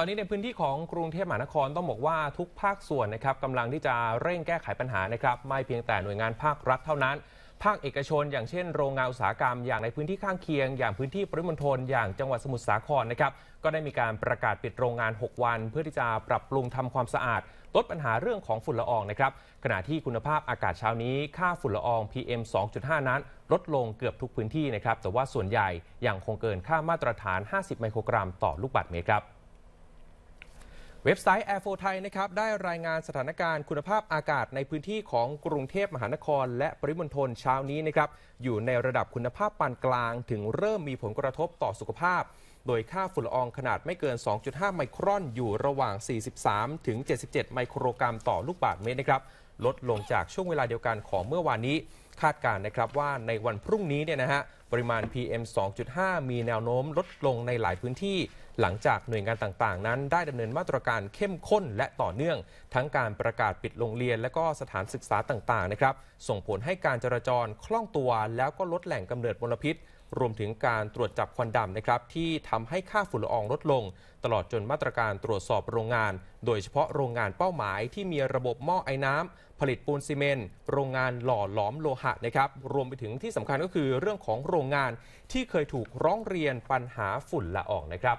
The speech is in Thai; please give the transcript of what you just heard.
ตอนนี้ในพื้นที่ของกรุงเทพมหานครต้องบอกว่าทุกภาคส่วนนะครับกำลังที่จะเร่งแก้ไขปัญหานะครับไม่เพียงแต่หน่วยงานภาครัฐเท่านั้น ภาคเอกชนอย่างเช่นโรงงานอุตสาหกรรมอย่างในพื้นที่ข้างเคียงอย่างพื้นที่ปริมณฑลอย่างจังหวัดสมุทรสาครนะครับก็ได้มีการประกาศปิดโรงงาน 6 วัน เพื่อที่จะปรับปรุงทำความสะอาดลดปัญหาเรื่องของฝุ่นละอองนะครับขณะที่คุณภาพอากาศเช้านี้ค่าฝุ่นละออง PM 2.5นั้น ลดลงเกือบทุกพื้นที่นะครับแต่ว่าส่วนใหญ่ยังคงเกินค่ามาตรฐาน 50 ไมโครกรัมต่อลูกบาศก์เมตรครับเว็บไซต์ Air โฟไทยนะครับได้รายงานสถานการณ์คุณภาพอากาศในพื้นที่ของกรุงเทพมหานคร และปริมณฑลเช้านี้นะครับอยู่ในระดับคุณภาพปานกลางถึงเริ่มมีผลกระทบต่อสุขภาพ โดยค่าฝุ่นละอองขนาดไม่เกิน 2.5 ไมครอนอยู่ระหว่าง 43 ถึง 77 ไมโครกรัมต่อลูกบาศก์เมตรนะครับลดลงจากช่วงเวลาเดียวกันของเมื่อวานนี้ คาดการณ์นะครับว่าในวันพรุ่งนี้เนี่ยนะฮะปริมาณ PM 2.5 มีแนวโน้ม ลดลงในหลายพื้นที่หลังจากหน่วยงานต่างๆ นั้น ได้ดำเนินมาตรการเข้มข้นและต่อเนื่อง ทั้งการประกาศปิดโรงเรียนและก็สถานศึกษาต่างๆนะครับ ส่งผลให้การจราจรคล่องตัว แล้วก็ลดแหล่ง กำเนิดมลพิษ รวมถึงการตรวจจับควันดำนะครับ ที่ทำให้ค่าฝุ่นละอองลดลง ตลอดจนมาตรการตรวจสอบโรงงาน โดยเฉพาะโรงงานเป้าหมาย ที่มีระบบหม้อไอ้น้ำผลิตปูนซีเมนต์โรงงานหล่อหลอมโลหะนะครับรวมไปถึงที่สำคัญก็คือเรื่องของโรงงาน ที่เคยถูกร้องเรียนปัญหาฝุ่นละอองนะครับ